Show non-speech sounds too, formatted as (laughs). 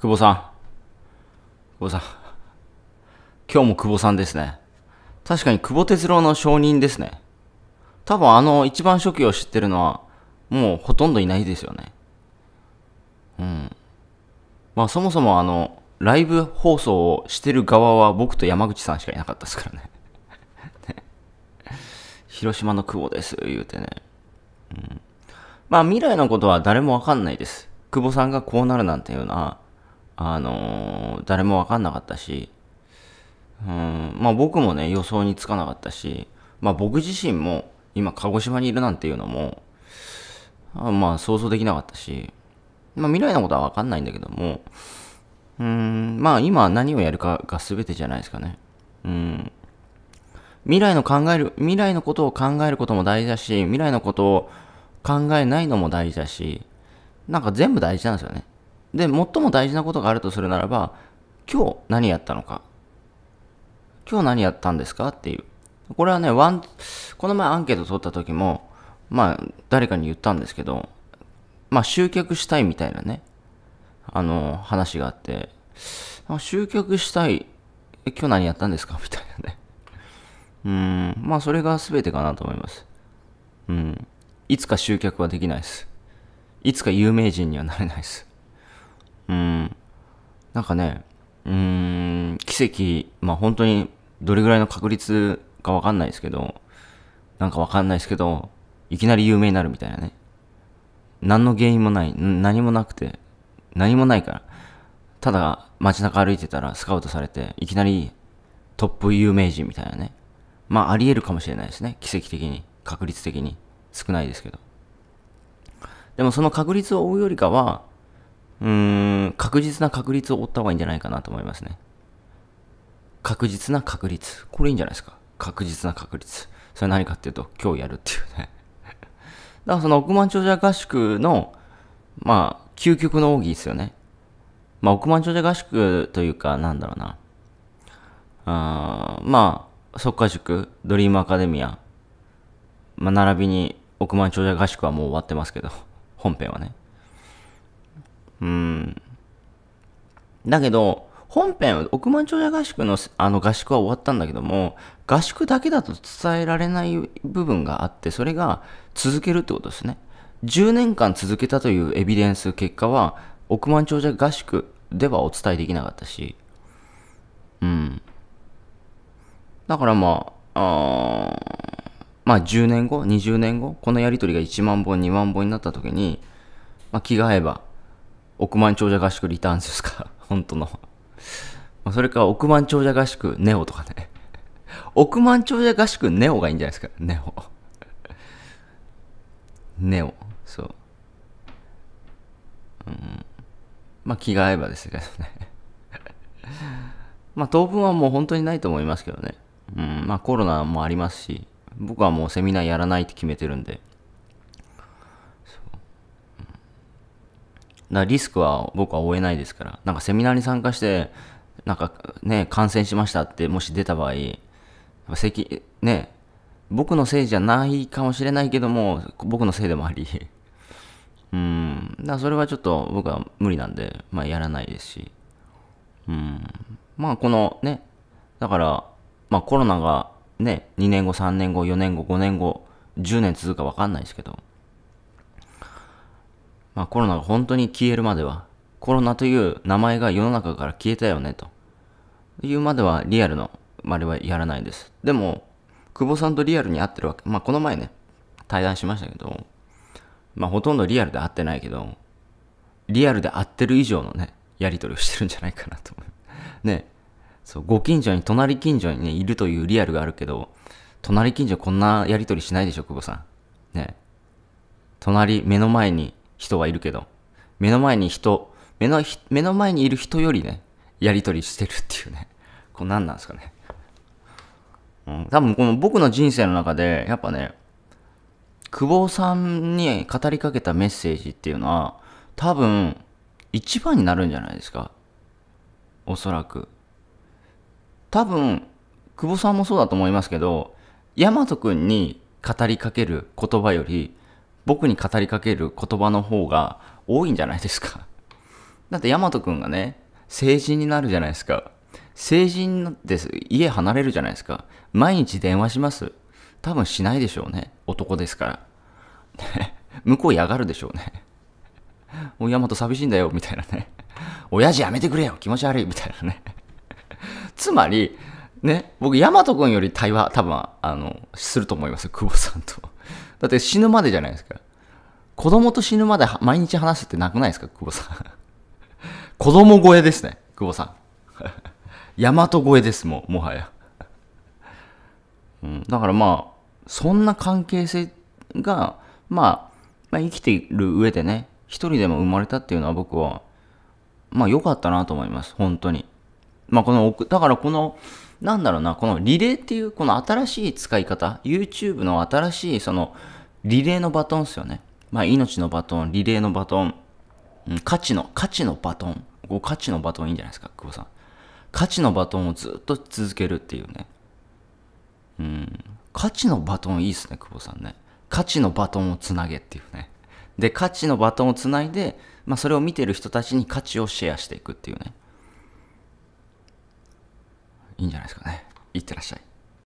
久保さん。久保さん。今日も久保さんですね。確かに久保哲郎の証人ですね。多分あの一番初期を知ってるのは、もうほとんどいないですよね。うん。まあそもそもあの、ライブ放送をしてる側は僕と山口さんしかいなかったですからね。(laughs) 広島の久保です、言うてね。うん、まあ未来のことは誰もわかんないです。久保さんがこうなるなんていうのは、あのー、誰もわかんなかったし、うん、まあ僕もね、予想につかなかったし、まあ僕自身も今鹿児島にいるなんていうのも、あまあ想像できなかったし、まあ未来のことはわかんないんだけども、うん、まあ今何をやるかが全てじゃないですかね。うん。未来の考える、未来のことを考えることも大事だし、未来のことを考えないのも大事だし、なんか全部大事なんですよね。で、最も大事なことがあるとするならば、今日何やったのか。今日何やったんですかっていう。これはね、ワン、この前アンケート取った時も、まあ、誰かに言ったんですけど、まあ、集客したいみたいなね、あの、話があって、集客したい、今日何やったんですか (laughs) みたいなね。うん、まあ、それが全てかなと思います。うん。いつか集客はできないです。いつか有名人にはなれないです。うん。なんかね、うん、奇跡、まあ本当にどれぐらいの確率かわかんないですけど、なんかわかんないですけど、いきなり有名になるみたいなね。何の原因もない、何もなくて、何もないから。ただ街中歩いてたらスカウトされて、いきなりトップ有名人みたいなね。まああり得るかもしれないですね。奇跡的に、確率的に。少ないですけど。でもその確率を追うよりかは、うーん、確実な確率を追った方がいいんじゃないかなと思いますね。確実な確率。これいいんじゃないですか。確実な確率。それ何かっていうと、今日やるっていうね。(laughs) だからその億万長者合宿の、まあ、究極の奥義ですよね。まあ、億万長者合宿というか、なんだろうな。あまあ、速稼塾、ドリームアカデミア、まあ、並びに億万長者合宿はもう終わってますけど、本編はね。うん。だけど、本編、億万長者合宿のあの合宿は終わったんだけども、合宿だけだと伝えられない部分があって、それが続けるってことですね。10年間続けたというエビデンス、結果は、億万長者合宿ではお伝えできなかったし、うん。だからまあ、あまあ10年後、20年後、このやりとりが1万本、2万本になった時に、まあ気が合えば、億万長者合宿リターンズですか (laughs) 本当の。まそれか億万長者合宿ネオとかね。(laughs) 億万長者合宿ネオがいいんじゃないですかネオ。(laughs) ネオ。そう。うん。まあ気が合えばですけどね。まあ当分はもう本当にないと思いますけどね。うん。まあコロナもありますし、僕はもうセミナーやらないって決めてるんで。だリスクは僕は負えないですから。なんかセミナーに参加して、なんかね、感染しましたってもし出た場合、咳、ね、僕のせいじゃないかもしれないけども、僕のせいでもあり。(laughs) うん。だからそれはちょっと僕は無理なんで、まあやらないですし。うん。まあこのね、だから、まあコロナがね、2年後、3年後、4年後、5年後、10年続くか分かんないですけど、まあ、コロナが本当に消えるまでは、コロナという名前が世の中から消えたよね、というまではリアルの、まではやらないです。でも、久保さんとリアルに会ってるわけ。まあ、この前ね、対談しましたけど、まあ、ほとんどリアルで会ってないけど、リアルで会ってる以上のね、やり取りをしてるんじゃないかなと思う。(laughs) ね、そう、ご近所に、隣近所にね、いるというリアルがあるけど、隣近所こんなやり取りしないでしょ、久保さん。ね。隣、目の前に人はいるけど、目の前に人、目の、目の前にいる人よりね、やり取りしてるっていうね。これ何なんですかね。うん、多分この僕の人生の中で、やっぱね、久保さんに語りかけたメッセージっていうのは、多分、一番になるんじゃないですか。おそらく。多分、久保さんもそうだと思いますけど、大和くんに語りかける言葉より、僕に語りかける言葉の方が多いんじゃないですか。(laughs) だって大和くんがね、成人になるじゃないですか。成人です。家離れるじゃないですか。毎日電話します多分しないでしょうね。男ですから。(laughs) 向こう嫌がるでしょうね。(laughs) お大和寂しいんだよ、みたいなね。親父やめてくれよ、気持ち悪い、みたいなね。つまり、ね、僕、大和君より対話、多分、あの、すると思います、久保さんと。(laughs) だって死ぬまでじゃないですか。子供と死ぬまで毎日話すってなくないですか、久保さん。(laughs) 子供超えですね、久保さん。大 (laughs) 和超えです、もう、もはや。うん、だからまあ、そんな関係性が、まあ、まあ、生きている上でね、一人でも生まれたっていうのは僕は、まあ良かったなと思います、本当に。まあ、この、だからこの、なんだろうな、このリレーっていう、この新しい使い方、YouTube の新しい、その、リレーのバトンですよね。まあ、命のバトン、リレーのバトン、うん、価値の、価値のバトン。ご価値のバトンいいんじゃないですか、久保さん。価値のバトンをずっと続けるっていうね。うん。価値のバトンいいっすね、久保さんね。価値のバトンをつなげっていうね。で、価値のバトンをつないで、まあ、それを見てる人たちに価値をシェアしていくっていうね。いいんじゃないですかねいってらっしゃい